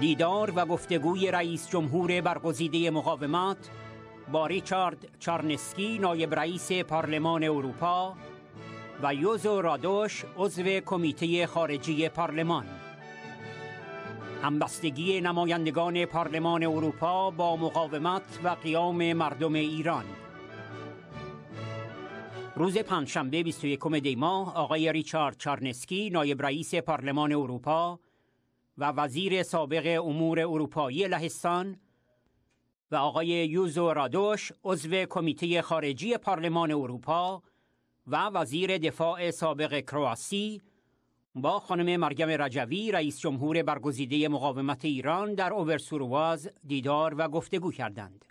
دیدار و گفتگوی رئیس جمهور برگزیده مقاومت با ریچارد چارنسکی نایب رئیس پارلمان اروپا و یوزو رادوش عضو کمیته خارجی پارلمان همبستگی نمایندگان پارلمان اروپا با مقاومت و قیام مردم ایران روز پنجشنبه 21 دی ماه آقای ریچارد چارنسکی نایب رئیس پارلمان اروپا و وزیر سابق امور اروپایی لهستان و آقای یوزو رادوش عضو کمیته خارجی پارلمان اروپا و وزیر دفاع سابق کرواسی با خانم مریم رجوی رئیس جمهور برگزیده مقاومت ایران در اوورسورواز دیدار و گفتگو کردند.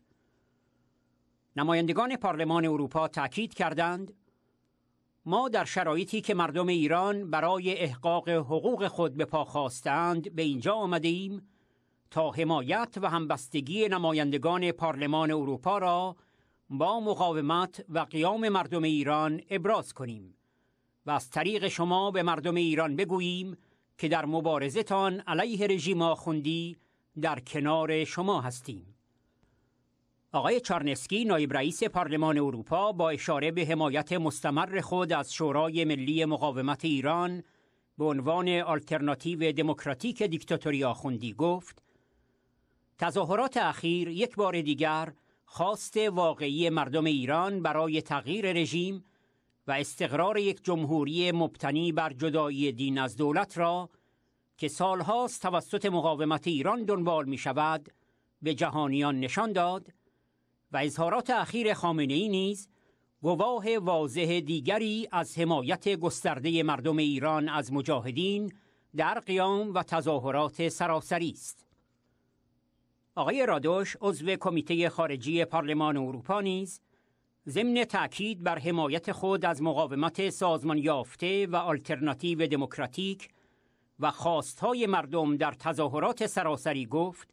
نمایندگان پارلمان اروپا تاکید کردند ما در شرایطی که مردم ایران برای احقاق حقوق خود به پا خواستند به اینجا آمده ایم تا حمایت و همبستگی نمایندگان پارلمان اروپا را با مقاومت و قیام مردم ایران ابراز کنیم و از طریق شما به مردم ایران بگوییم که در مبارزتان علیه رژیم آخوندی در کنار شما هستیم آقای چارنسکی نایب رئیس پارلمان اروپا با اشاره به حمایت مستمر خود از شورای ملی مقاومت ایران به عنوان آلترناتیو دموکراتیک دیکتاتوری آخوندی گفت تظاهرات اخیر یک بار دیگر خواست واقعی مردم ایران برای تغییر رژیم و استقرار یک جمهوری مبتنی بر جدایی دین از دولت را که سالهاست توسط مقاومت ایران دنبال می شود به جهانیان نشان داد و اظهارات اخیر خامنه ای نیز گواه واضح دیگری از حمایت گسترده مردم ایران از مجاهدین در قیام و تظاهرات سراسری است. آقای رادوش عضو کمیته خارجی پارلمان اروپا نیز ضمن تاکید بر حمایت خود از مقاومت سازمان یافته و آلترناتیو دموکراتیک و خواستهای مردم در تظاهرات سراسری گفت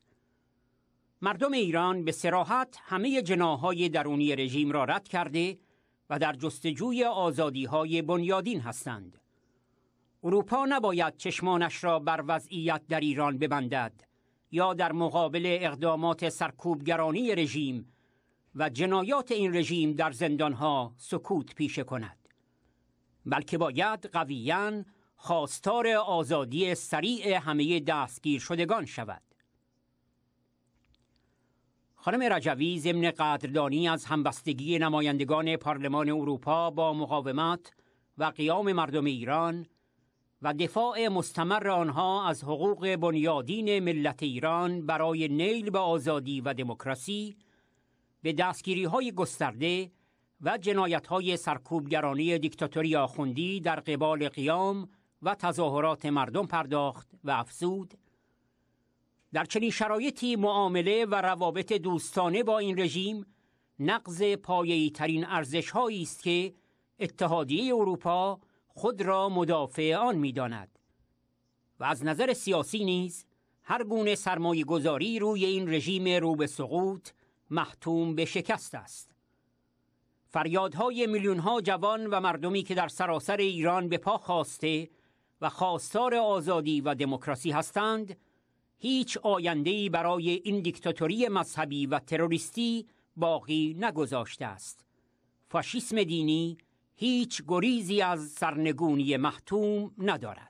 مردم ایران به سراحت همه جناهای درونی رژیم را رد کرده و در جستجوی آزادی های بنیادین هستند اروپا نباید چشمانش را بر وضعیت در ایران ببندد یا در مقابل اقدامات سرکوبگرانی رژیم و جنایات این رژیم در زندانها سکوت پیشه کند بلکه باید قویان خواستار آزادی سریع همه دستگیر شدگان شود خانم رجوی ضمن قدردانی از همبستگی نمایندگان پارلمان اروپا با مقاومت و قیام مردم ایران و دفاع مستمر آنها از حقوق بنیادین ملت ایران برای نیل به آزادی و دموکراسی به دستگیری های گسترده و جنایت های سرکوبگرانه دیکتاتوری آخوندی در قبال قیام و تظاهرات مردم پرداخت و افزود در چنین شرایطی معامله و روابط دوستانه با این رژیم نقض پایهی ترین ارزش است که اتحادیه اروپا خود را مدافع آن میداند و از نظر سیاسی نیز هر گونه سرمایه گذاری روی این رژیم رو به سقوط محتوم به شکست است فریادهای میلیونها جوان و مردمی که در سراسر ایران به پا خواسته و خواستار آزادی و دموکراسی هستند هیچ آینده‌ای برای این دیکتاتوری مذهبی و تروریستی باقی نگذاشته است فاشیسم دینی هیچ گریزی از سرنگونی محتوم ندارد